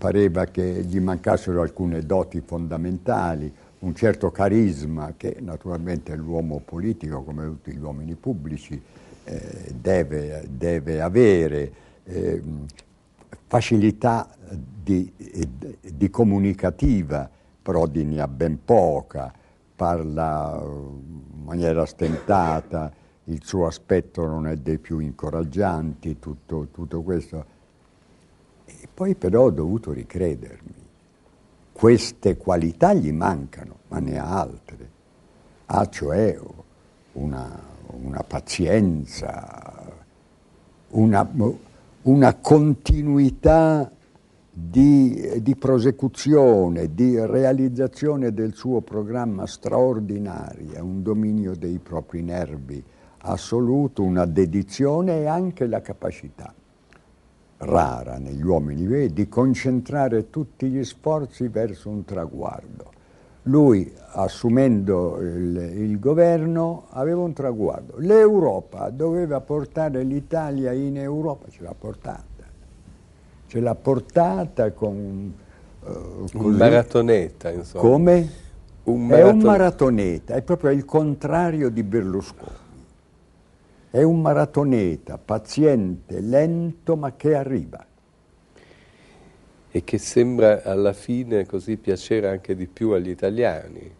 Pareva che gli mancassero alcune doti fondamentali, un certo carisma che naturalmente l'uomo politico, come tutti gli uomini pubblici, eh, deve, deve, avere, eh, facilità di, di, comunicativa, però di ne ha ben poca, parla eh, in maniera stentata, il suo aspetto non è dei più incoraggianti, tutto, tutto questo poi però ho dovuto ricredermi. Queste qualità gli mancano, ma ne ha altre. Ha cioè una, una pazienza, una, una continuità di, di, prosecuzione, di realizzazione del suo programma straordinaria, un dominio dei propri nervi assoluto, una dedizione e anche la capacità rara negli uomini veri, di concentrare tutti gli sforzi verso un traguardo. Lui, assumendo il, il governo, aveva un traguardo. L'Europa doveva portare l'Italia in Europa, ce l'ha portata. Ce l'ha portata con... Uh, un maratoneta, insomma. Come? Un maraton- è un maratoneta, è proprio il contrario di Berlusconi. È un maratoneta, paziente, lento ma che arriva. E che sembra alla fine così piacere anche di più agli italiani,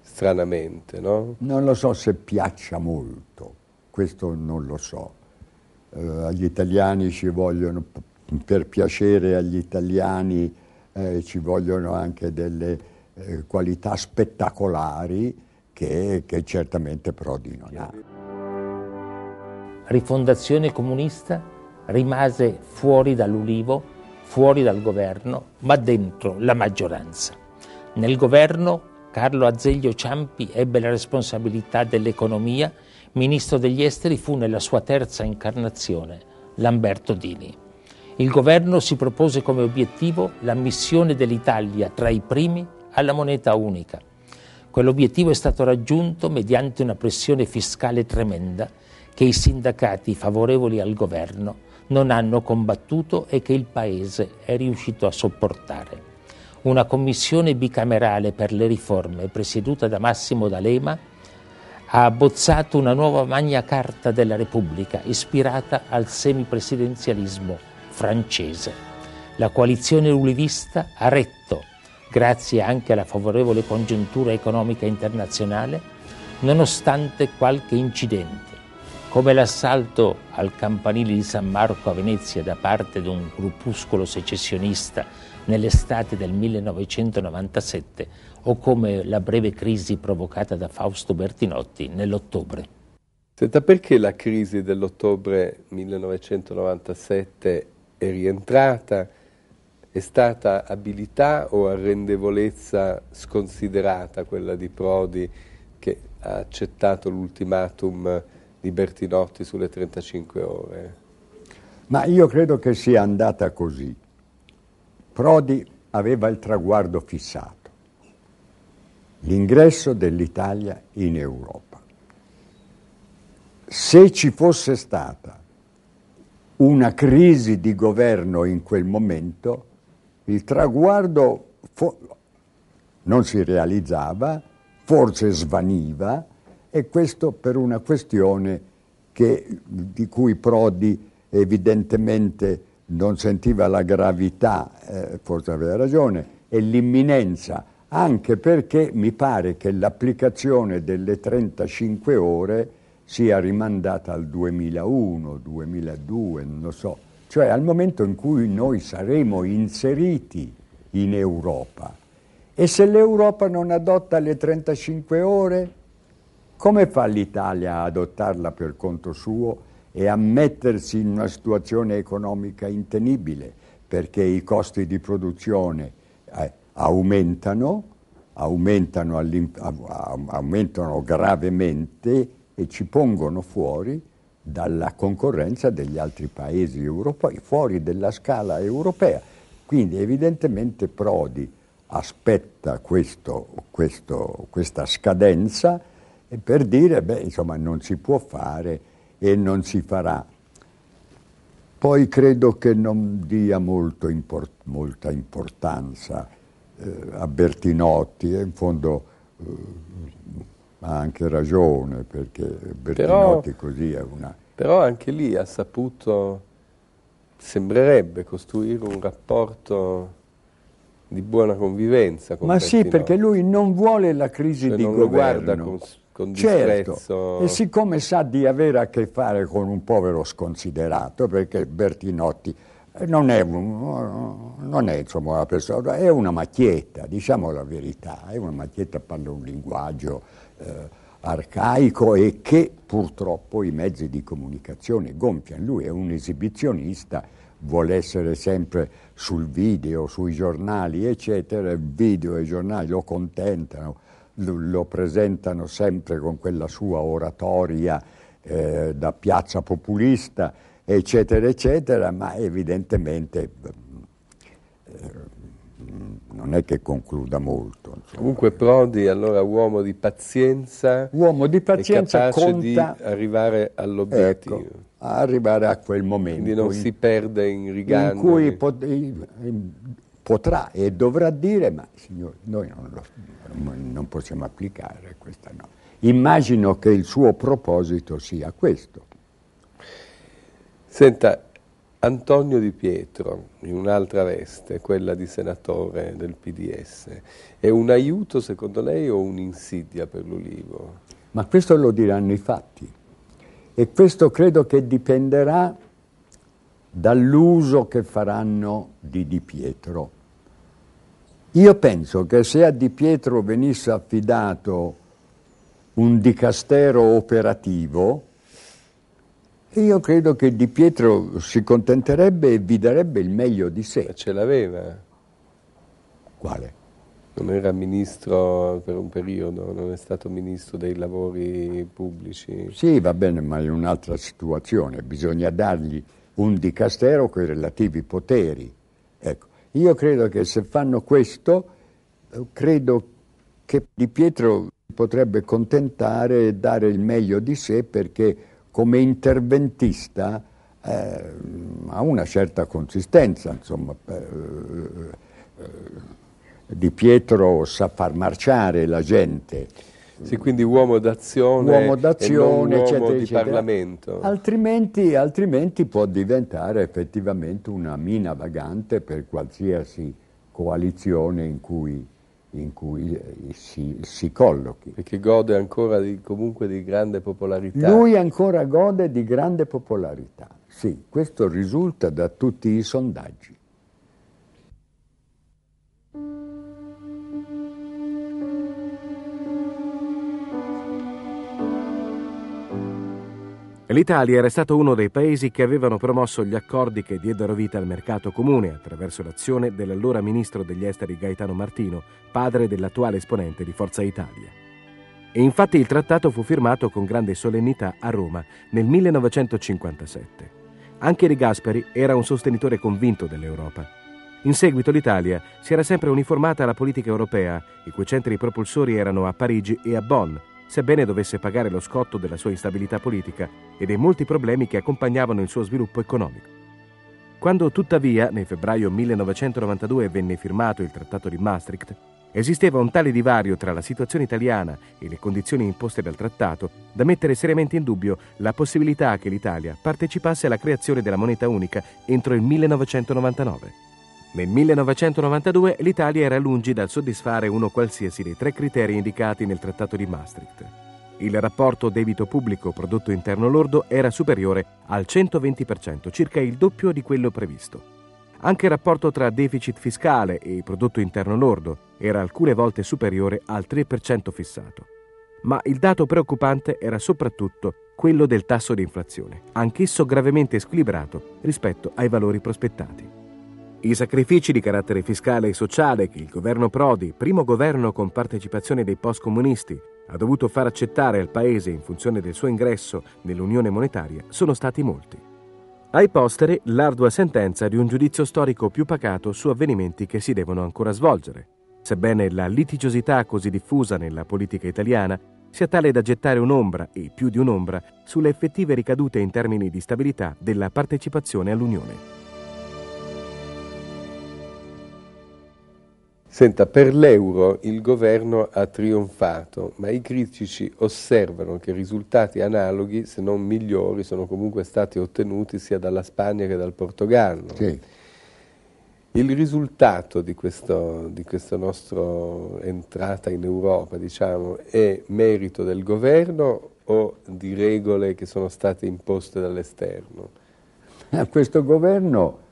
stranamente, no? Non lo so se piaccia molto, questo non lo so. Eh, agli italiani ci vogliono, per piacere agli italiani eh, ci vogliono anche delle eh, qualità spettacolari che, che certamente Prodi non ha rifondazione comunista rimase fuori dall'Ulivo, fuori dal governo, ma dentro la maggioranza. Nel governo Carlo Azeglio Ciampi ebbe la responsabilità dell'economia, ministro degli esteri fu nella sua terza incarnazione Lamberto Dini. Il governo si propose come obiettivo l'ammissione dell'Italia tra i primi alla moneta unica. Quell'obiettivo è stato raggiunto mediante una pressione fiscale tremenda che i sindacati favorevoli al governo non hanno combattuto e che il Paese è riuscito a sopportare. Una commissione bicamerale per le riforme, presieduta da Massimo D'Alema, ha abbozzato una nuova Magna Carta della Repubblica ispirata al semipresidenzialismo francese. La coalizione ulivista ha retto, grazie anche alla favorevole congiuntura economica internazionale, nonostante qualche incidente come l'assalto al campanile di San Marco a Venezia da parte di un gruppuscolo secessionista nell'estate del 1997 o come la breve crisi provocata da Fausto Bertinotti nell'ottobre. Senta, perché la crisi dell'ottobre 1997 è rientrata? È stata abilità o arrendevolezza sconsiderata quella di Prodi che ha accettato l'ultimatum di Bertinotti sulle 35 ore? Ma io credo che sia andata così. Prodi aveva il traguardo fissato, l'ingresso dell'Italia in Europa. Se ci fosse stata una crisi di governo in quel momento, il traguardo fo- non si realizzava, forse svaniva, e questo per una questione che, di cui Prodi evidentemente non sentiva la gravità, eh, forse aveva ragione, e l'imminenza, anche perché mi pare che l'applicazione delle 35 ore sia rimandata al 2001, 2002, non so, cioè al momento in cui noi saremo inseriti in Europa. E se l'Europa non adotta le 35 ore, come fa l'Italia a adottarla per conto suo e a mettersi in una situazione economica intenibile perché i costi di produzione eh, aumentano, aumentano, aumentano gravemente e ci pongono fuori dalla concorrenza degli altri paesi europei, fuori della scala europea. Quindi evidentemente Prodi aspetta questo, questo, questa scadenza per dire, beh, insomma, non si può fare e non si farà. Poi credo che non dia import, molta importanza eh, a Bertinotti, e in fondo eh, ha anche ragione, perché Bertinotti però, così è una... Però anche lì ha saputo, sembrerebbe, costruire un rapporto di buona convivenza con Ma Bertinotti. sì, perché lui non vuole la crisi cioè, di non governo. Lo guarda con con certo. disprezzo. Certo. E siccome sa di avere a che fare con un povero sconsiderato, perché Bertinotti eh, non è, non è insomma, una persona, è una macchietta, diciamo la verità, è una macchietta, parla un linguaggio eh, arcaico e che purtroppo i mezzi di comunicazione gonfiano. Lui è un esibizionista, vuole essere sempre sul video, sui giornali, eccetera, il video e i giornali lo contentano lo presentano sempre con quella sua oratoria eh, da piazza populista, eccetera, eccetera, ma evidentemente eh, non è che concluda molto. Insomma. Comunque Prodi, allora uomo di pazienza, uomo di pazienza è conta... di arrivare all'obiettivo. Ecco, arrivare a quel momento. Quindi non in... si perde in rigardo. In cui pot- potrà e dovrà dire, ma signore, noi non, lo, non possiamo applicare questa norma. Immagino che il suo proposito sia questo. Senta, Antonio Di Pietro, in un'altra veste, quella di senatore del PDS, è un aiuto secondo lei o un'insidia per l'Ulivo? Ma questo lo diranno i fatti e questo credo che dipenderà dall'uso che faranno di Di Pietro io penso che se a Di Pietro venisse affidato un dicastero operativo, io credo che Di Pietro si contenterebbe e vi darebbe il meglio di sé. Ma ce l'aveva. Eh? Quale? Non era ministro per un periodo, non è stato ministro dei lavori pubblici. Sì, va bene, ma è un'altra situazione. Bisogna dargli un dicastero con i relativi poteri io credo che se fanno questo, eh, credo che Di Pietro potrebbe contentare e dare il meglio di sé perché come interventista eh, ha una certa consistenza, insomma. Eh, eh, di Pietro sa far marciare la gente. Sì, quindi uomo d'azione, uomo d'azione uomo eccetera, di eccetera. Parlamento. Altrimenti, altrimenti può diventare effettivamente una mina vagante per qualsiasi coalizione in cui in cui eh, si, si, collochi. Perché gode ancora di, comunque di grande popolarità. Lui ancora gode di grande popolarità, sì, questo risulta da tutti i sondaggi. L'Italia era stato uno dei paesi che avevano promosso gli accordi che diedero vita al mercato comune attraverso l'azione dell'allora ministro degli esteri Gaetano Martino, padre dell'attuale esponente di Forza Italia. E infatti il trattato fu firmato con grande solennità a Roma nel 1957. Anche De Gasperi era un sostenitore convinto dell'Europa. In seguito l'Italia si era sempre uniformata alla politica europea, i cui centri propulsori erano a Parigi e a Bonn, sebbene dovesse pagare lo scotto della sua instabilità politica e dei molti problemi che accompagnavano il suo sviluppo economico. Quando tuttavia, nel febbraio 1992, venne firmato il Trattato di Maastricht, esisteva un tale divario tra la situazione italiana e le condizioni imposte dal trattato da mettere seriamente in dubbio la possibilità che l'Italia partecipasse alla creazione della moneta unica entro il 1999. Nel 1992 l'Italia era lungi dal soddisfare uno qualsiasi dei tre criteri indicati nel Trattato di Maastricht. Il rapporto debito pubblico-prodotto interno lordo era superiore al 120%, circa il doppio di quello previsto. Anche il rapporto tra deficit fiscale e prodotto interno lordo era alcune volte superiore al 3% fissato. Ma il dato preoccupante era soprattutto quello del tasso di inflazione, anch'esso gravemente squilibrato rispetto ai valori prospettati. I sacrifici di carattere fiscale e sociale che il governo Prodi, primo governo con partecipazione dei post-comunisti, ha dovuto far accettare al Paese in funzione del suo ingresso nell'Unione Monetaria sono stati molti. Ai posteri l'ardua sentenza di un giudizio storico più pacato su avvenimenti che si devono ancora svolgere, sebbene la litigiosità così diffusa nella politica italiana sia tale da gettare un'ombra, e più di un'ombra, sulle effettive ricadute in termini di stabilità della partecipazione all'Unione. Senta, per l'euro il governo ha trionfato, ma i critici osservano che risultati analoghi, se non migliori, sono comunque stati ottenuti sia dalla Spagna che dal Portogallo. Sì. Il risultato di questa nostra entrata in Europa, diciamo, è merito del governo o di regole che sono state imposte dall'esterno? A eh, questo governo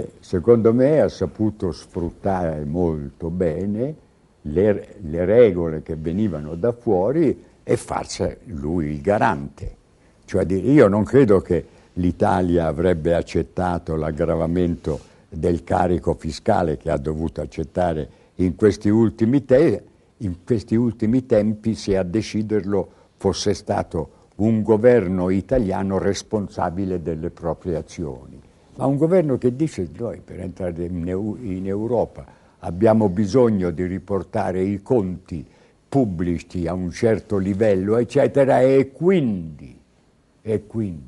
eh, secondo me ha saputo sfruttare molto bene le, le regole che venivano da fuori e farsi lui il garante. Cioè io non credo che l'Italia avrebbe accettato l'aggravamento del carico fiscale che ha dovuto accettare in questi ultimi, te- in questi ultimi tempi se a deciderlo fosse stato un governo italiano responsabile delle proprie azioni. Ma un governo che dice noi per entrare in Europa abbiamo bisogno di riportare i conti pubblici a un certo livello, eccetera, e quindi, e quindi